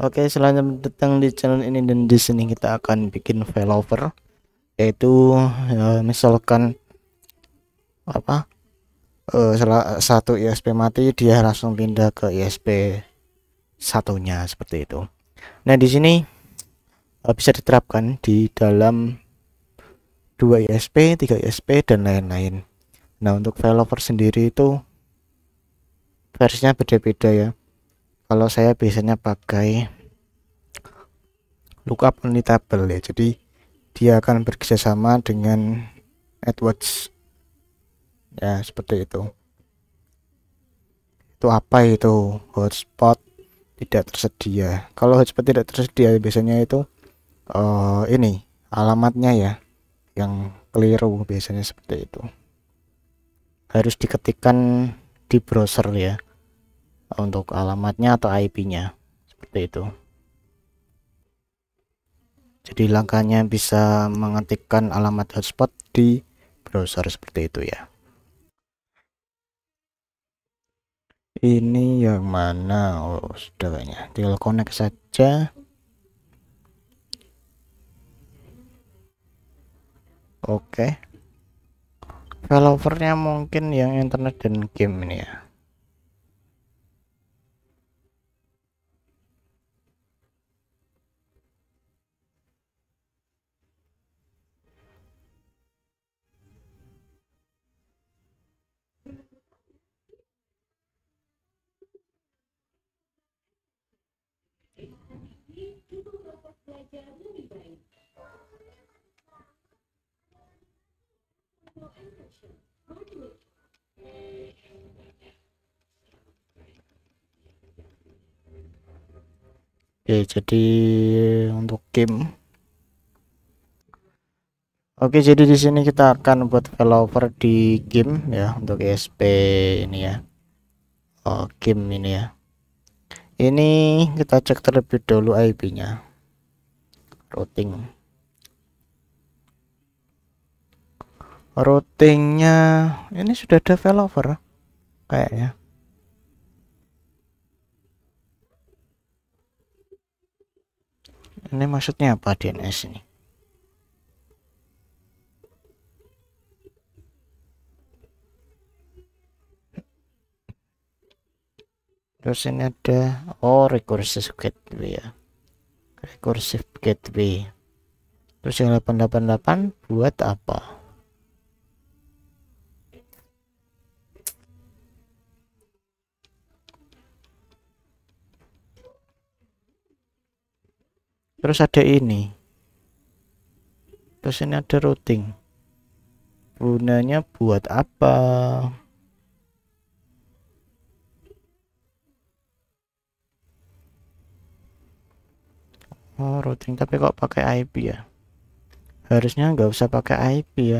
Oke, selanjutnya datang di channel ini dan di sini kita akan bikin failover yaitu ya, misalkan apa? Eh, salah satu ISP mati dia langsung pindah ke ISP satunya seperti itu. Nah, di sini uh, bisa diterapkan di dalam 2 ISP, 3 ISP dan lain-lain. Nah, untuk failover sendiri itu versinya beda-beda ya kalau saya biasanya pakai lookup only table ya jadi dia akan bekerjasama dengan AdWords ya seperti itu itu apa itu hotspot tidak tersedia kalau hotspot tidak tersedia biasanya itu uh, ini alamatnya ya yang keliru biasanya seperti itu harus diketikkan di browser ya untuk alamatnya atau IP-nya seperti itu jadi langkahnya bisa mengetikkan alamat hotspot di browser seperti itu ya ini yang mana oh sudah banyak. tinggal connect saja oke okay. followernya mungkin yang internet dan game ini ya Oke, jadi untuk game. Oke, jadi di sini kita akan buat developer di game ya untuk ESP ini ya. Oh, game ini ya. Ini kita cek terlebih dulu IP-nya. Routing. routingnya ini sudah developer kayaknya ini maksudnya apa DNS ini terus ini ada oh recursive gateway ya recursive gateway terus yang 888 buat apa terus ada ini terus ini ada routing gunanya buat apa oh routing tapi kok pakai IP ya harusnya nggak usah pakai IP ya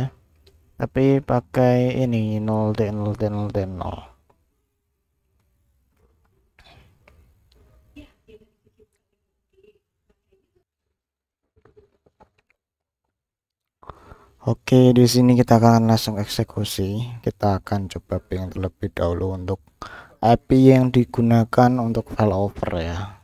tapi pakai ini 0 t 0 t 0 0 Oke, di sini kita akan langsung eksekusi. Kita akan coba ping terlebih dahulu untuk API yang digunakan untuk file over ya.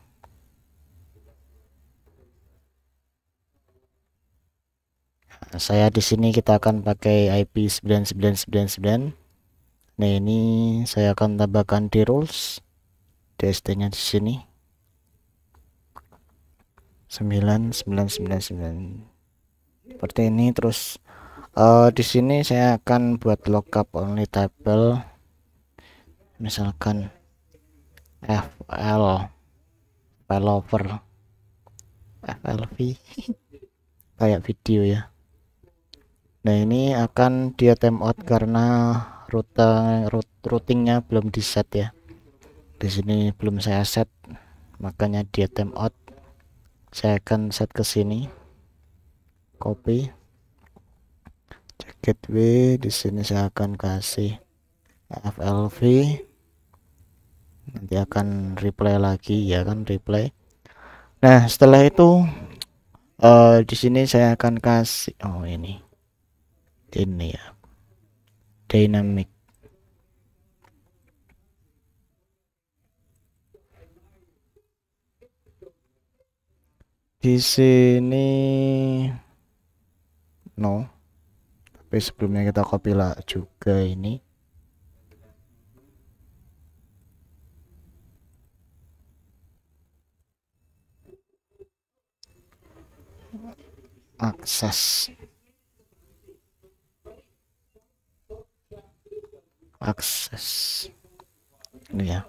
saya di sini kita akan pakai IP 9999. Nah, ini saya akan tambahkan di rules DST-nya di sini. 9999 seperti ini terus uh, di sini saya akan buat lookup only table misalkan fl failover flv kayak video ya nah ini akan dia out karena rute routingnya belum di set ya di sini belum saya set makanya dia out saya akan set ke sini copy jaket B, di sini saya akan kasih FLV nanti akan replay lagi ya kan replay nah setelah itu uh, di sini saya akan kasih oh ini ini ya dynamic di sini no tapi sebelumnya kita copy lah juga ini akses akses ini ya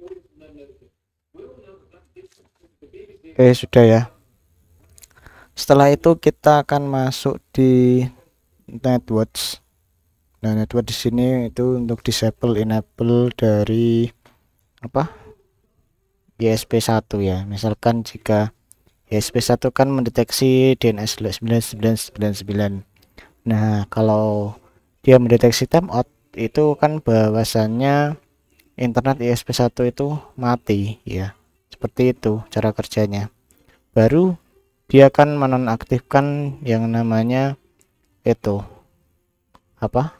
Thank you. Oke sudah ya setelah itu kita akan masuk di networks nah network di sini itu untuk disable enable dari apa ISP1 ya misalkan jika ISP1 kan mendeteksi DNS 9999 nah kalau dia mendeteksi timeout itu kan bahwasannya internet ISP1 itu mati ya seperti itu cara kerjanya baru dia akan menonaktifkan yang namanya itu apa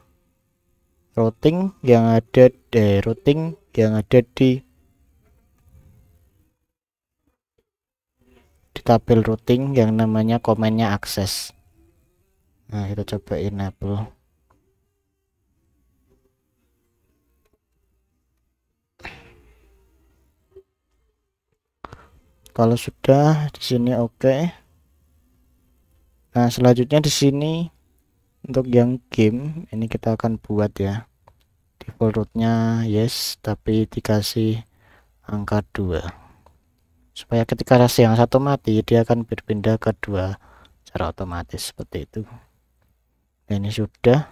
routing yang ada di eh, routing yang ada di di tabel routing yang namanya komennya akses nah kita coba enable kalau sudah di sini oke okay. nah selanjutnya di sini untuk yang game ini kita akan buat ya default rootnya yes tapi dikasih angka 2 supaya ketika rasi yang satu mati dia akan berpindah ke dua secara otomatis seperti itu nah, ini sudah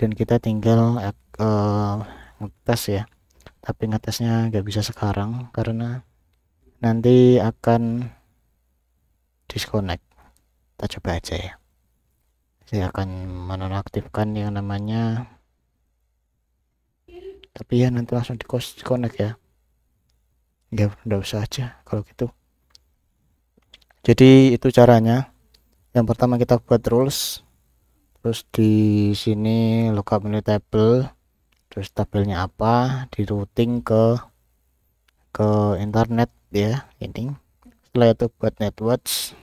dan kita tinggal uh, ngetes ya tapi ngetesnya nggak bisa sekarang karena nanti akan disconnect kita coba aja ya saya akan menonaktifkan yang namanya tapi ya nanti langsung di connect ya ya udah usah aja kalau gitu jadi itu caranya yang pertama kita buat rules terus di sini lookup menu table terus tabelnya apa di routing ke ke internet ya ini setelah itu buat networks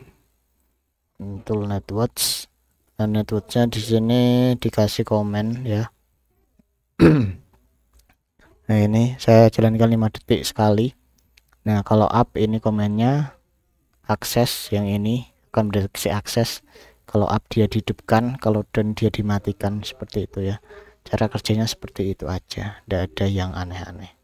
tool networks dan networknya di sini dikasih komen ya nah ini saya jalankan 5 detik sekali nah kalau up ini komennya akses yang ini akan mendeteksi akses kalau up dia dihidupkan kalau down dia dimatikan seperti itu ya cara kerjanya seperti itu aja tidak ada yang aneh-aneh